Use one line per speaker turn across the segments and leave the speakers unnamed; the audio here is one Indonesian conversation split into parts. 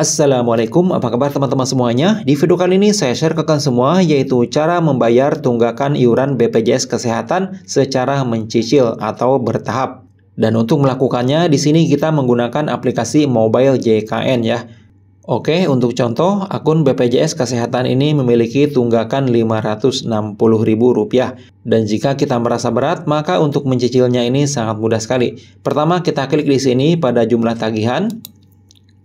Assalamualaikum, apa kabar teman-teman semuanya? Di video kali ini saya share ke kalian semua yaitu cara membayar tunggakan iuran BPJS Kesehatan secara mencicil atau bertahap. Dan untuk melakukannya di sini kita menggunakan aplikasi mobile JKN ya. Oke, untuk contoh akun BPJS Kesehatan ini memiliki tunggakan Rp560.000 dan jika kita merasa berat maka untuk mencicilnya ini sangat mudah sekali. Pertama kita klik di sini pada jumlah tagihan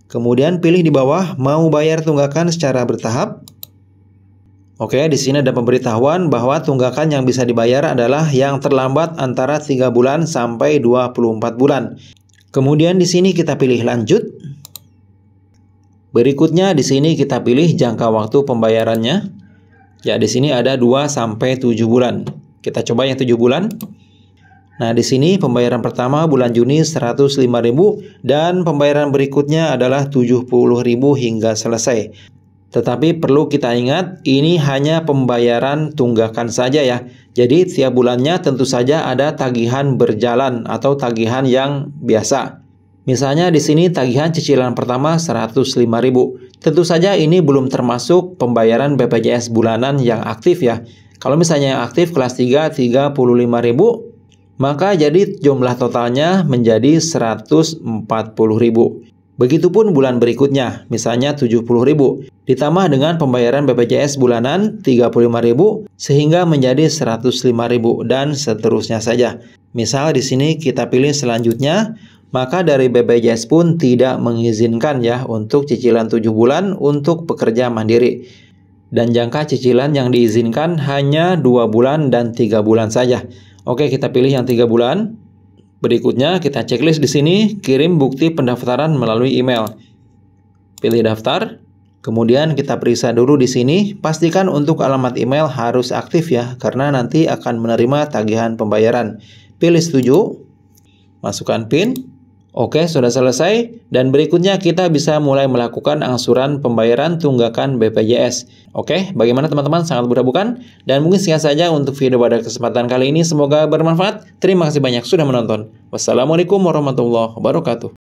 Kemudian pilih di bawah mau bayar tunggakan secara bertahap. Oke, di sini ada pemberitahuan bahwa tunggakan yang bisa dibayar adalah yang terlambat antara 3 bulan sampai 24 bulan. Kemudian di sini kita pilih lanjut. Berikutnya di sini kita pilih jangka waktu pembayarannya. Ya, di sini ada 2 sampai 7 bulan. Kita coba yang 7 bulan. Nah, di sini pembayaran pertama bulan Juni 105.000 dan pembayaran berikutnya adalah 70.000 hingga selesai. Tetapi perlu kita ingat, ini hanya pembayaran tunggakan saja ya. Jadi tiap bulannya tentu saja ada tagihan berjalan atau tagihan yang biasa. Misalnya di sini tagihan cicilan pertama 105.000. Tentu saja ini belum termasuk pembayaran BPJS bulanan yang aktif ya. Kalau misalnya yang aktif kelas 3 35.000, maka jadi jumlah totalnya menjadi 140.000. Begitupun bulan berikutnya, misalnya 70.000, ditambah dengan pembayaran BPJS bulanan 35.000 sehingga menjadi 105.000 dan seterusnya saja. Misal di sini kita pilih selanjutnya, maka dari BPJS pun tidak mengizinkan ya untuk cicilan 7 bulan untuk pekerja mandiri. Dan jangka cicilan yang diizinkan hanya 2 bulan dan 3 bulan saja. Oke, kita pilih yang tiga bulan. Berikutnya kita checklist di sini, kirim bukti pendaftaran melalui email. Pilih daftar, kemudian kita periksa dulu di sini, pastikan untuk alamat email harus aktif ya, karena nanti akan menerima tagihan pembayaran. Pilih setuju, masukkan PIN, Oke, sudah selesai. Dan berikutnya kita bisa mulai melakukan angsuran pembayaran tunggakan BPJS. Oke, bagaimana teman-teman? Sangat mudah bukan? Dan mungkin sekian saja untuk video pada kesempatan kali ini. Semoga bermanfaat. Terima kasih banyak sudah menonton. Wassalamualaikum warahmatullahi wabarakatuh.